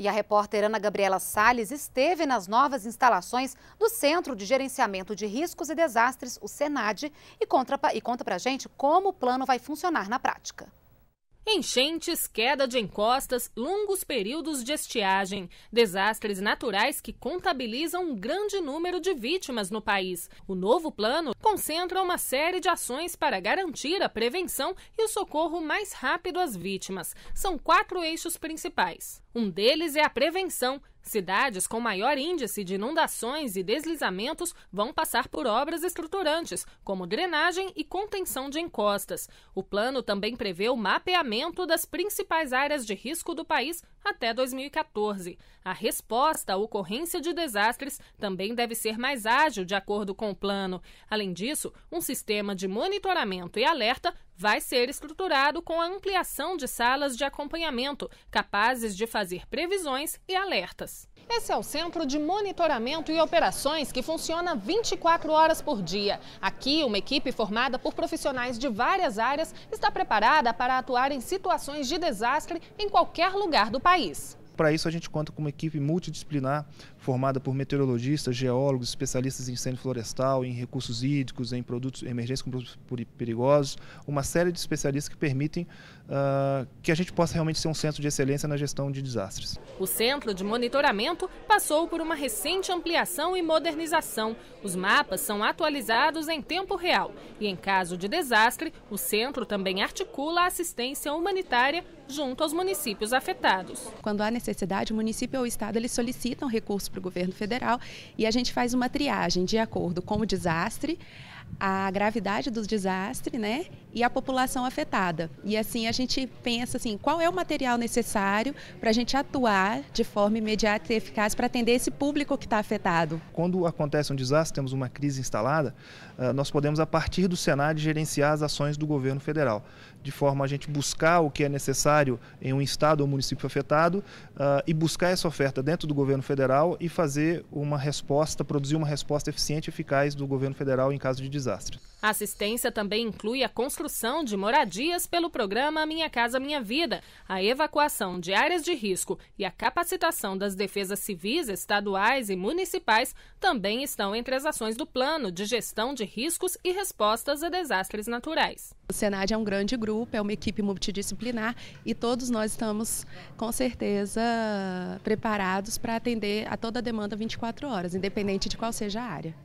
E a repórter Ana Gabriela Sales esteve nas novas instalações do Centro de Gerenciamento de Riscos e Desastres, o SENAD, e conta, e conta pra gente como o plano vai funcionar na prática. Enchentes, queda de encostas, longos períodos de estiagem, desastres naturais que contabilizam um grande número de vítimas no país. O novo plano concentra uma série de ações para garantir a prevenção e o socorro mais rápido às vítimas. São quatro eixos principais. Um deles é a prevenção. Cidades com maior índice de inundações e deslizamentos vão passar por obras estruturantes, como drenagem e contenção de encostas. O plano também prevê o mapeamento das principais áreas de risco do país até 2014. A resposta à ocorrência de desastres também deve ser mais ágil, de acordo com o plano. Além disso, um sistema de monitoramento e alerta vai ser estruturado com a ampliação de salas de acompanhamento, capazes de fazer fazer previsões e alertas. Esse é o Centro de Monitoramento e Operações que funciona 24 horas por dia. Aqui, uma equipe formada por profissionais de várias áreas está preparada para atuar em situações de desastre em qualquer lugar do país. Para isso, a gente conta com uma equipe multidisciplinar formada por meteorologistas, geólogos, especialistas em incêndio florestal, em recursos hídricos, em produtos emergentes com produtos perigosos, uma série de especialistas que permitem uh, que a gente possa realmente ser um centro de excelência na gestão de desastres. O centro de monitoramento passou por uma recente ampliação e modernização. Os mapas são atualizados em tempo real e, em caso de desastre, o centro também articula a assistência humanitária junto aos municípios afetados. Quando há necessidade, o município ou o estado eles solicitam recurso para o governo federal e a gente faz uma triagem de acordo com o desastre, a gravidade do desastre, né? E a população afetada. E assim a gente pensa assim, qual é o material necessário para a gente atuar de forma imediata e eficaz para atender esse público que está afetado? Quando acontece um desastre, temos uma crise instalada, ah, nós podemos a partir do Senado gerenciar as ações do governo federal, de forma a gente buscar o que é necessário em um estado ou município afetado ah, e buscar essa oferta dentro do governo federal e fazer uma resposta, produzir uma resposta eficiente e eficaz do governo federal em caso de desastre desastre. A assistência também inclui a construção de moradias pelo programa Minha Casa Minha Vida, a evacuação de áreas de risco e a capacitação das defesas civis estaduais e municipais também estão entre as ações do plano de gestão de riscos e respostas a desastres naturais. O Senad é um grande grupo, é uma equipe multidisciplinar e todos nós estamos com certeza preparados para atender a toda a demanda 24 horas, independente de qual seja a área.